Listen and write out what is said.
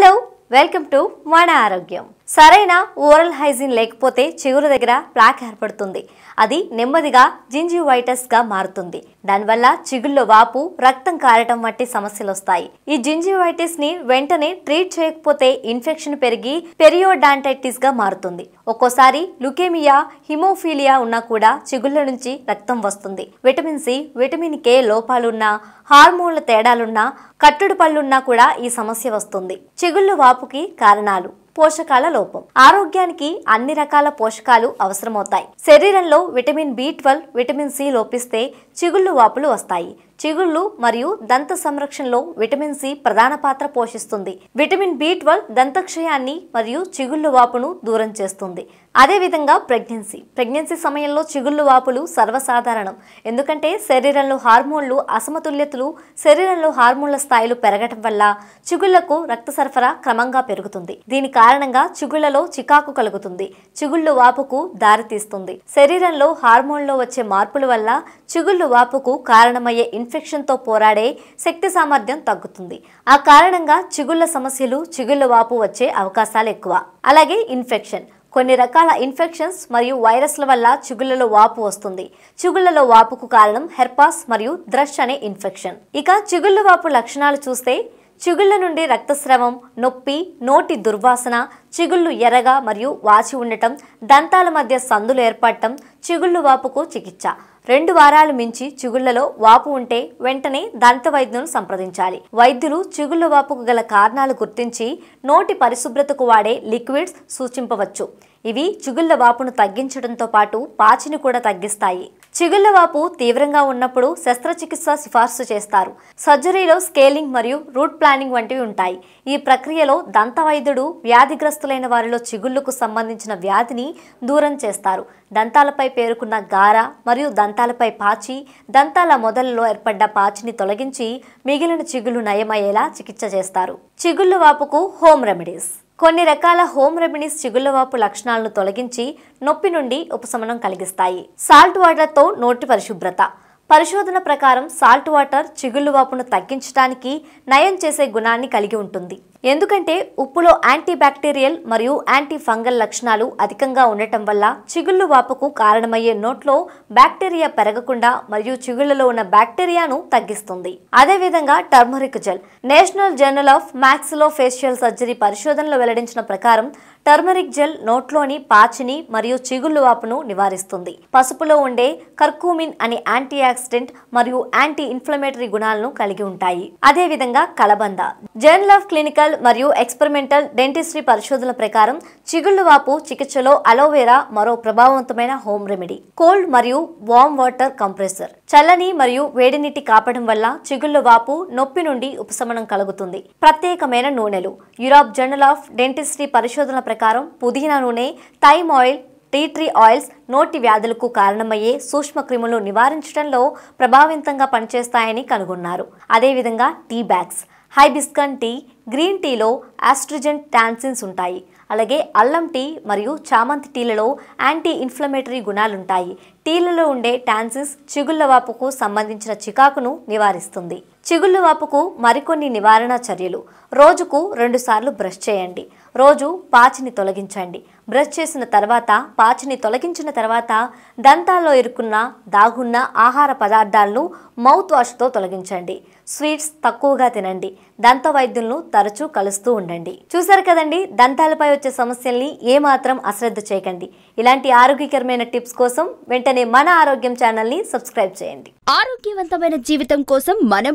hello welcome to మన ఆరోగ్యం సరైన ఓరల్ హైజిన్ లేకపోతే చిగురు దగ్గర ప్లాక్ ఏర్పడుతుంది అది నెమ్మదిగా జింజివైటస్గా మారుతుంది దానివల్ల చిగుల్లో వాపు రక్తం కారటం వంటి సమస్యలు వస్తాయి ఈ జింజివైటిస్ని వెంటనే ట్రీట్ చేయకపోతే ఇన్ఫెక్షన్ పెరిగి పెరియోడాంటైటిస్గా మారుతుంది ఒక్కోసారి లుకేమియా హిమోఫీలియా ఉన్నా కూడా చిగుళ్ళ నుంచి రక్తం వస్తుంది విటమిన్ సి విటమిన్ కే లోపాలున్నా హార్మోన్ల తేడాలున్నా కట్టుడు పళ్ళున్నా కూడా ఈ సమస్య వస్తుంది చిగుళ్ళు వాపుకి కారణాలు పోషకాల లోపం ఆరోగ్యానికి అన్ని రకాల పోషకాలు అవసరమవుతాయి శరీరంలో vitamin B twelve vitamin C లోపిస్తే చిగుళ్ళు వాపులు వస్తాయి చిగుళ్ళు మరియు దంత సంరక్షణలో విటమిన్ సి ప్రధాన పాత్ర పోషిస్తుంది విటమిన్ బి ట్వెల్వ్ దంతక్షయాన్ని మరియు చిగుళ్ళు వాపును దూరం చేస్తుంది అదేవిధంగా ప్రెగ్నెన్సీ ప్రెగ్నెన్సీ సమయంలో చిగుళ్ళు వాపులు సర్వసాధారణం ఎందుకంటే శరీరంలో హార్మోన్లు అసమతుల్యతలు శరీరంలో హార్మోన్ల స్థాయిలు పెరగటం వల్ల చిగుళ్లకు రక్త సరఫరా క్రమంగా పెరుగుతుంది దీని కారణంగా చిగుళ్లలో చికాకు కలుగుతుంది చిగుళ్ళు వాపుకు దారితీస్తుంది శరీరంలో హార్మోన్లో వచ్చే మార్పుల వల్ల చిగుళ్ళు వాపుకు కారణమయ్యే ఇన్ఫెక్షన్తో పోరాడే శక్తి సామర్థ్యం తగ్గుతుంది ఆ కారణంగా చిగుళ్ళ సమస్యలు చిగుళ్ళ వాపు వచ్చే అవకాశాలు ఎక్కువ అలాగే ఇన్ఫెక్షన్ కొన్ని రకాల ఇన్ఫెక్షన్స్ మరియు వైరస్ల వల్ల చిగుళ్లలో వాపు వస్తుంది చిగుళ్లలో వాపుకు కారణం హెర్పాస్ మరియు ద్రష్ అనే ఇన్ఫెక్షన్ ఇక చిగుళ్ళ వాపు లక్షణాలు చూస్తే చిగుళ్ళ నుండి రక్తస్రావం నొప్పి నోటి దుర్వాసన చిగుళ్ళు ఎర్రగా మరియు వాచి ఉండటం దంతాల మధ్య సందులు ఏర్పడటం చిగుళ్ళు వాపుకు చికిత్స రెండు వారాలు మించి చిగుళ్లలో వాపు ఉంటే వెంటనే దంత వైద్యులను సంప్రదించాలి వైద్యులు చిగుళ్ల వాపుకు గల కారణాలు గుర్తించి నోటి పరిశుభ్రతకు వాడే లిక్విడ్స్ సూచింపవచ్చు ఇవి చిగుళ్ల వాపును తగ్గించడంతో పాటు పాచిని కూడా తగ్గిస్తాయి చిగుళ్ల వాపు తీవ్రంగా ఉన్నప్పుడు శస్త్రచికిత్స సిఫార్సు చేస్తారు సర్జరీలో స్కేలింగ్ మరియు రూట్ ప్లానింగ్ వంటివి ఉంటాయి ఈ ప్రక్రియలో దంతవైద్యుడు వ్యాధిగ్రస్తులైన వారిలో చిగుళ్లకు సంబంధించిన వ్యాధిని దూరం చేస్తారు దంతాలపై పేరుకున్న గార మరియు దంతాలపై పాచి దంతాల మొదలలో ఏర్పడ్డ పాచిని తొలగించి మిగిలిన చిగులు నయమయ్యేలా చికిత్స చేస్తారు చిగుళ్ల వాపుకు హోమ్ రెమెడీస్ కొన్ని రకాల హోమ్ రెమెడీస్ చిగుళ్లవాపు లక్షణాలను తొలగించి నొప్పి నుండి ఉపశమనం కలిగిస్తాయి సాల్ట్ వాటర్తో నోటి పరిశుభ్రత పరిశోధన ప్రకారం సాల్ట్ వాటర్ వాపును తగ్గించడానికి నయం చేసే గుణాన్ని కలిగి ఉంటుంది ఎందుకంటే ఉప్పులో యాంటీ బ్యాక్టీరియల్ మరియు యాంటీ ఫంగల్ లక్షణాలు అధికంగా ఉండటం వల్ల చిగుళ్ళు వాపుకు కారణమయ్యే నోట్లో బ్యాక్టీరియా పెరగకుండా మరియు చిగుళ్లలో ఉన్న బ్యాక్టీరియాను తగ్గిస్తుంది అదేవిధంగా turmeric gel national journal of maxillofacial surgery పరిశోధనలో వెల్లడించిన ప్రకారం టర్మరిక్ జెల్ నోట్లోని పాచిని మరియు చిగుళ్ళు వాపును నివారిస్తుంది పసుపులో ఉండే కర్కూమిన్ అనే యాంటీ ఆక్సిడెంట్ మరియు యాంటీ ఇన్ఫ్లమేటరీ గుణాలను కలిగి ఉంటాయి అదేవిధంగా కలబంద జర్నల్ ఆఫ్ క్లినికల్ క్లినికల్ మరియు ఎక్స్పెరిమెంటల్ డెంటిస్ట్రీ పరిశోధనల ప్రకారం చిగుళ్ళు వాపు చికిత్సలో అలోవెరా మరో ప్రభావవంతమైన హోమ్ రెమెడీ కోల్డ్ మరియు వామ్ వాటర్ కంప్రెసర్ చల్లని మరియు వేడి నీటి కాపడం వల్ల చిగుళ్ళు వాపు నొప్పి నుండి ఉపశమనం కలుగుతుంది ప్రత్యేకమైన నూనెలు యూరోప్ జర్నల్ ఆఫ్ డెంటిస్ట్రీ పరిశోధనల ప్రకారం పుదీనా నూనె thyme oil tea tree oils నోటి వ్యాధులకు కారణమయ్యే క్రిములు నివారించడంలో ప్రభావితంగా పనిచేస్తాయని కనుగొన్నారు అదేవిధంగా tea bags hibiscus tea green టీలో ఆస్ట్రిజన్ టాన్సిన్స్ ఉంటాయి అలాగే అల్లం టీ మరియు చామంతి టీలలో యాంటీ ఇన్ఫ్లమేటరీ గుణాలుంటాయి టీలలో ఉండే టాన్సిన్స్ చిగుళ్ళ వాపుకు సంబంధించిన చికాకును నివారిస్తుంది చిగుళ్ళు వాపుకు మరికొన్ని నివారణ చర్యలు రోజుకు రెండుసార్లు బ్రష్ చేయండి రోజు పాచిని తొలగించండి బ్రష్ చేసిన తర్వాత పాచిని తొలగించిన తర్వాత దంతాల్లో ఇరుక్కున్న దాగున్న ఆహార పదార్థాలను మౌత్ వాష్తో తొలగించండి స్వీట్స్ తక్కువగా తినండి దంత వైద్యులను తరచూ కలుస్తూ ఉండండి చూశారు కదండి దంతాలపై వచ్చే సమస్యల్ని ఏమాత్రం అశ్రద్ధ చేయకండి ఇలాంటి ఆరోగ్యకరమైన టిప్స్ కోసం వెంటనే మన ఆరోగ్యం ఛానల్ని సబ్స్క్రైబ్ చేయండి ఆరోగ్యవంతమైన జీవితం కోసం మనం